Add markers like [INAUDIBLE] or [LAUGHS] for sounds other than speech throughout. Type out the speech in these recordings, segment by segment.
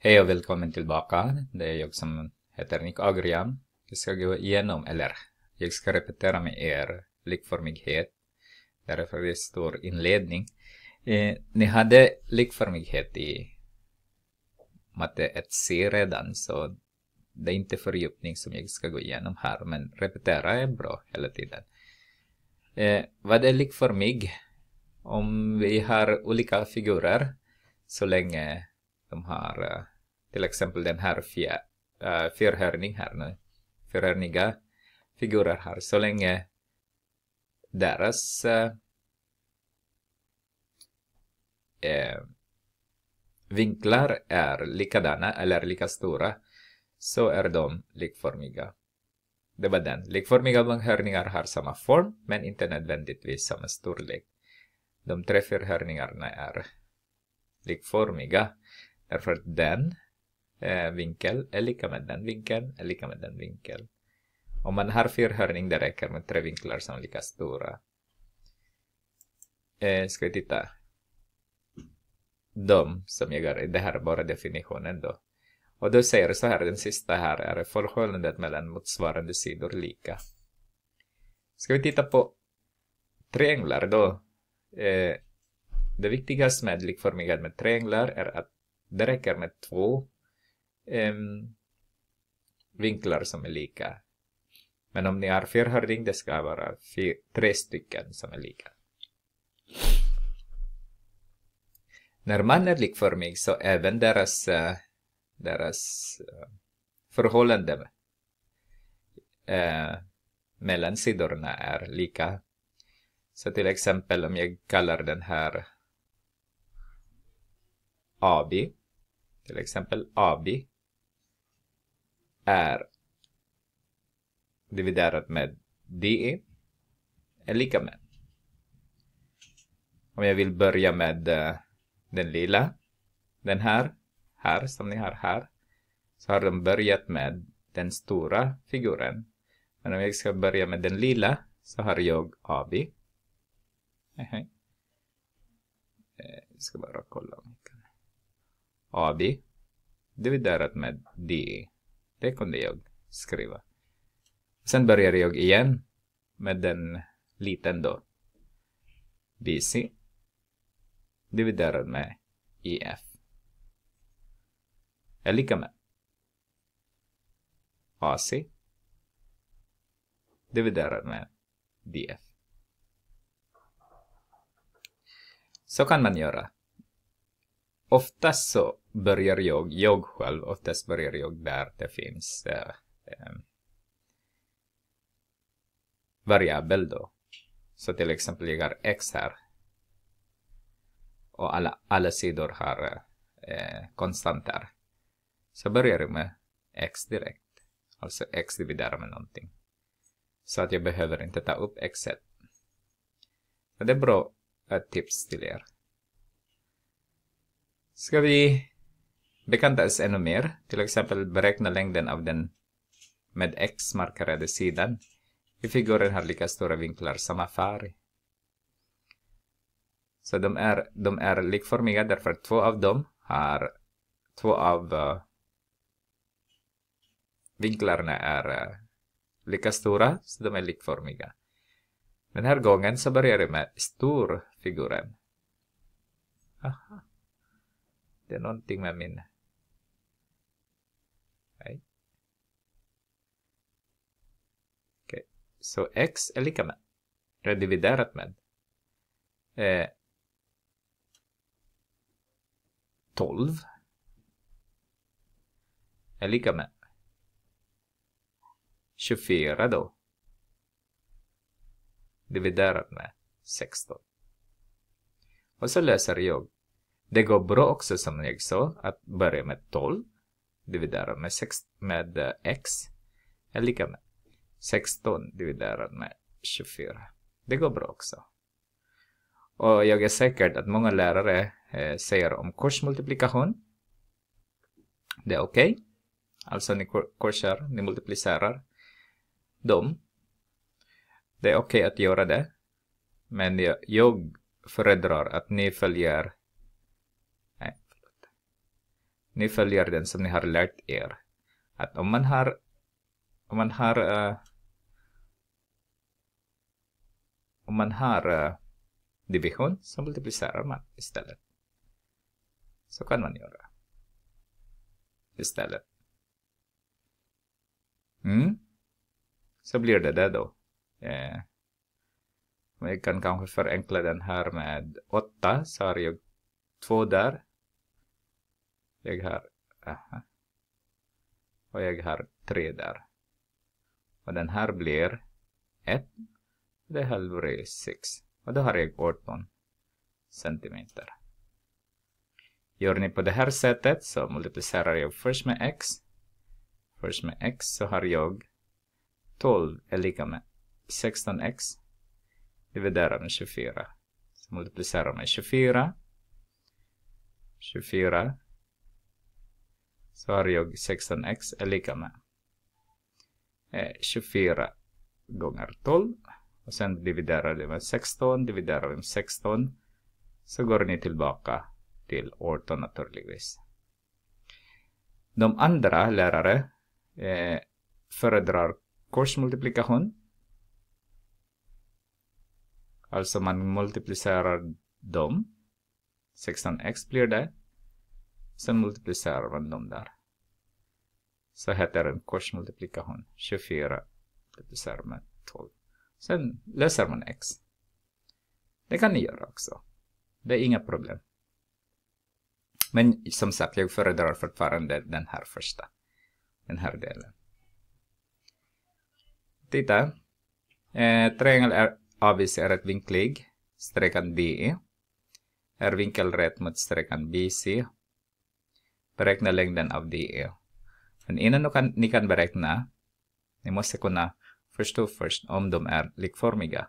Hej och välkommen tillbaka. Det är jag som heter Nick Agrian. Jag ska gå igenom, eller jag ska repetera med er likformighet. Därför det står inledning. Eh, ni hade likformighet i matte 1C redan, så det är inte fördjupning som jag ska gå igenom här, men repetera är bra hela tiden. Eh, vad är likformig? Om vi har olika figurer, så länge de har eh, till exempel den här fjär, äh, eh, här nu. Fyrhörniga figurer här. Så länge deras äh, vinklar är likadana eller lika stora så är de likformiga. Det var den. Likformiga banghörningar har samma form men inte nödvändigtvis samma storlek. De tre fyrhörningarna är likformiga. Därför att den eh, vinkeln är lika med den vinkeln, är lika med den vinkeln. Om man har fyrhörning det räcker med tre vinklar som är lika stora. Eh, ska vi titta. De som jag gör, det här är bara definitionen då. Och då säger så här, den sista här är förhållandet mellan motsvarande sidor lika. Ska vi titta på trianglar då. Eh, det viktigaste med likformighet med trianglar är att det räcker med två um, vinklar som är lika. Men om ni har fyrhörning, det ska vara fyr, tre stycken som är lika. När man är likformig så även deras, eh, deras eh, förhållande äh, mellan sidorna är lika. Så till exempel om jag kallar den här AB till exempel AB är dividerat med DE är lika med. Om jag vill börja med eh, den lilla den här, här som ni har här, så har de börjat med den stora figuren. Men om jag ska börja med den lilla så har jag AB. Jag eh, ska bara kolla om jag kan. AB dividerat med de. Det kunde jag skriva. Sen börjar jag igen med den liten då. BC dividerat med EF. Är lika med AC dividerat med DF. Så kan man göra oftast så börjar jag, jag själv, oftast börjar jag där det finns äh, äh, variabel då. Så till exempel jag har x här. Och alla, alla sidor har äh, eh, konstanter. Så börjar jag med x direkt. Alltså x dividerar med någonting. Så att jag behöver inte ta upp xet. det är bra ett tips till er. Ska vi bekanta oss ännu mer? Till exempel beräkna längden av den med x markerade sidan. I figuren har lika stora vinklar, samma färg. Så de är, de är likformiga därför att två av dem har två av uh, vinklarna är uh, lika stora, så de är likformiga. Den här gången så börjar vi med storfiguren. Aha sitten onttiin mä minä. Right? Okay. So x är lika med, eller dividerat med, eh, 12 är lika med 24 då. Dividerat med 16. Och så löser jag det går bra också som jag sa att börja med 12, dividera med, sex, med eh, x, är lika med 16 dividerat med 24. Det går bra också. Och jag är säker att många lärare eh, säger om korsmultiplikation. Det är okej. Okay. Alltså ni korsar, ni multiplicerar dem. Det är okej okay att göra det. Men jag, jag föredrar att ni följer ni följer den som ni har lärt er. Att om man har, om man har, uh, om man har uh, division så multiplicerar man istället. Så kan man göra. Istället. Mm. Så blir det det då. Eh. Man kan kanske förenkla den här med åtta så har jag två där. Jag har... Aha. Och jag har tre där. Och den här blir ett. Det här blir sex. Och då har jag 18 centimeter. Gör ni på det här sättet så multiplicerar jag först med x. Först med x så har jag 12 är lika med 16x dividerat med 24. Så multiplicerar med 24. 24 så har jag 16x är lika med 24 eh, gånger 12 och sen dividerar vi med 16, dividerar vi med 16 så går ni tillbaka till 18 naturligtvis. De andra lärare eh, föredrar korsmultiplikation. Alltså man multiplicerar dem. 16x blir det. Sen multiplicerar man dem där. Så heter en korsmultiplikation. 24 multiplicerar med 12. Sen löser man x. Det kan ni göra också. Det är inga problem. Men som sagt, jag föredrar fortfarande den här första. Den här delen. Titta. Eh, triangel är, ABC är vinklig. Sträckan DE är vinkelrätt mot sträckan BC beräkna längden av DE. Men innan ni kan, ni kan beräkna, ni måste kunna förstå först om de är likformiga.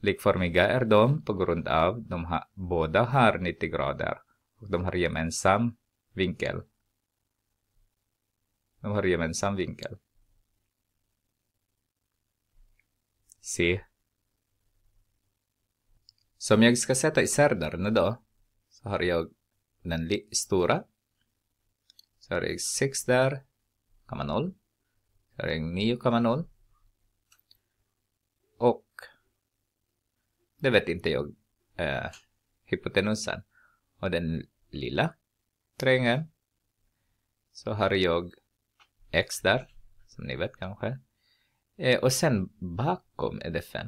Likformiga är de på grund av de ha, båda har 90 grader och de har gemensam vinkel. De har gemensam vinkel. Se. Som jag ska sätta isär där då, så har jag den stora så har jag 6 där, 0. Så har jag 9, 0. Och det vet inte jag äh, hypotenusen. Och den lilla triangeln så har jag x där, som ni vet kanske. Eh, och sen bakom är det 5.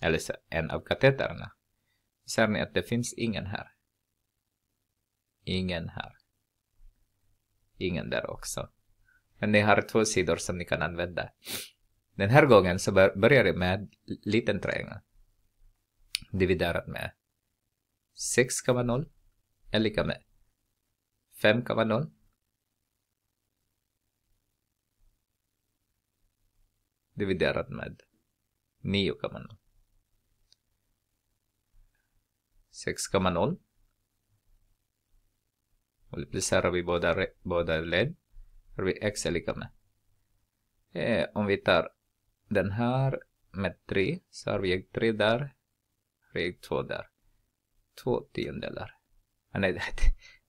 Eller så, en av kateterna. Ser ni att det finns ingen här? Ingen här ingen där också. Men ni har två sidor som ni kan använda. Den här gången så börjar det med liten triangel. Dividerat med 6,0 är lika med 5,0. Dividerat med 9,0. 6,0 multiplicera vi båda, båda led. Har vi x är lika med. Eh, om vi tar den här med 3 så har vi 3 där. Reg 2 där. 2 tiondelar. Ah, nej,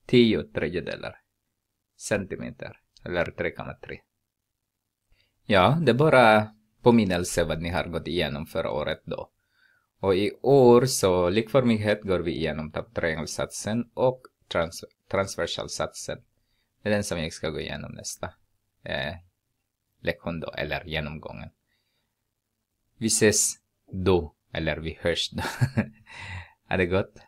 10 [LAUGHS] tredjedelar. Centimeter. Eller 3,3. Ja, det är bara påminnelse vad ni har gått igenom förra året då. Och i år så likformighet går vi igenom tapptriangelsatsen och transfer transversalsatsen. Det är den som jag ska gå igenom nästa eh, lektion då, eller genomgången. Vi ses då, eller vi hörs då. [LAUGHS] ha det gott!